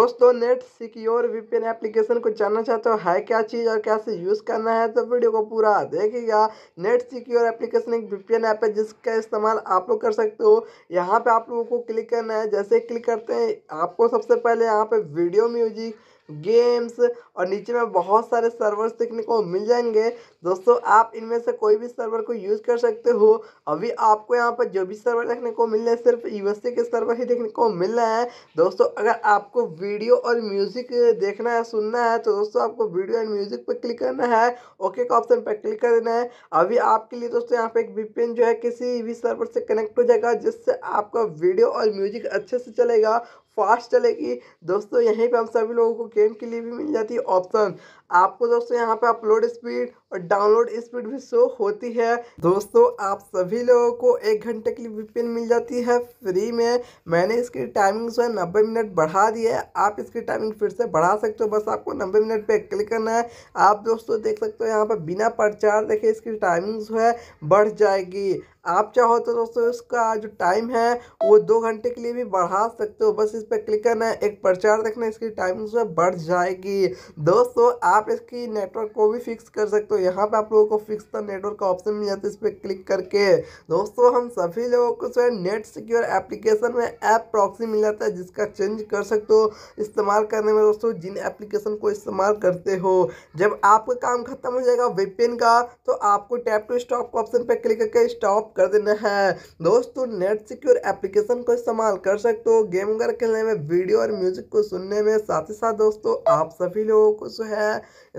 दोस्तों net secure VPN application को जानना चाहते हो है क्या चीज़ और कैसे यूज़ करना है तो वीडियो को पूरा देखिएगा नेट सिक्योर एप्लीकेशन एक वीपीएन ऐप है जिसका इस्तेमाल आप लोग कर सकते हो यहाँ पे आप लोगों को क्लिक करना है जैसे क्लिक करते हैं आपको सबसे पहले यहाँ पे वीडियो म्यूजिक गेम्स और नीचे में बहुत सारे सर्वर्स देखने को मिल जाएंगे दोस्तों आप इनमें से कोई भी सर्वर को यूज़ कर सकते हो अभी आपको यहाँ पर जो भी सर्वर देखने को मिल रहे हैं सिर्फ यूएसए के सर्वर ही देखने को मिल रहा है दोस्तों अगर आपको वीडियो और म्यूज़िक देखना है सुनना है तो दोस्तों आपको वीडियो एंड म्यूज़िक पर क्लिक करना है ओके का ऑप्शन पर क्लिक कर देना है अभी आपके लिए दोस्तों यहाँ पर एक वी जो है किसी भी सर्वर से कनेक्ट हो जाएगा जिससे आपका वीडियो और म्यूज़िक अच्छे से चलेगा फास्ट चलेगी दोस्तों यहीं पे हम सभी लोगों को गेम के लिए भी मिल जाती है ऑप्शन आपको दोस्तों यहाँ पे अपलोड स्पीड और डाउनलोड स्पीड भी शो होती है दोस्तों आप सभी लोगों को एक घंटे के लिए वीपीएन मिल जाती है फ्री में मैंने इसकी टाइमिंग जो है नब्बे मिनट बढ़ा दी है आप इसकी टाइमिंग फिर से बढ़ा सकते हो बस आपको नब्बे मिनट पे क्लिक करना है आप दोस्तों देख सकते हो यहाँ पर बिना प्रचार देखे इसकी टाइमिंग जो है बढ़ जाएगी आप चाहो तो दोस्तों इसका जो टाइम है वो दो घंटे के लिए भी बढ़ा सकते हो बस इस पर क्लिक करना है एक प्रचार देखना इसकी टाइमिंग जो है बढ़ जाएगी दोस्तों आप इसकी नेटवर्क को भी फिक्स कर सकते हो यहाँ पे आप लोगों को फिक्स द नेटवर्क का ऑप्शन मिल जाता है इस पर क्लिक करके दोस्तों हम सभी लोगों को जो है नेट सिक्योर एप्लीकेशन में ऐप प्रॉक्सी मिल जाता है जिसका चेंज कर सकते हो इस्तेमाल करने में दोस्तों जिन एप्लीकेशन को इस्तेमाल करते हो जब आपका काम खत्म हो जाएगा वेपिन का तो आपको टैप टू स्टॉप का ऑप्शन पर क्लिक करके स्टॉप कर देना है दोस्तों नेट सिक्योर एप्लीकेशन को इस्तेमाल कर सकते हो गेम वगैरह खेलने में वीडियो और म्यूजिक को सुनने में साथ ही साथ दोस्तों आप सभी लोगों को जो है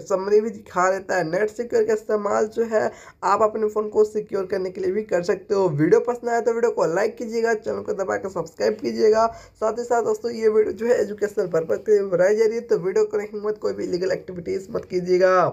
समरी भी दिखा देता है नेट सिक्योर सिक्योर का इस्तेमाल जो है आप अपने फ़ोन को सिक्योर करने के लिए भी कर सकते हो वीडियो पसंद आया तो वीडियो को लाइक कीजिएगा चैनल को दबा कर सब्सक्राइब कीजिएगा साथ ही साथ दोस्तों ये वीडियो जो है एजुकेशनल पर्पज़ के लिए बनाई जा रही है तो वीडियो को नहीं मत कोई भी लीगल एक्टिविटीज़ मत कीजिएगा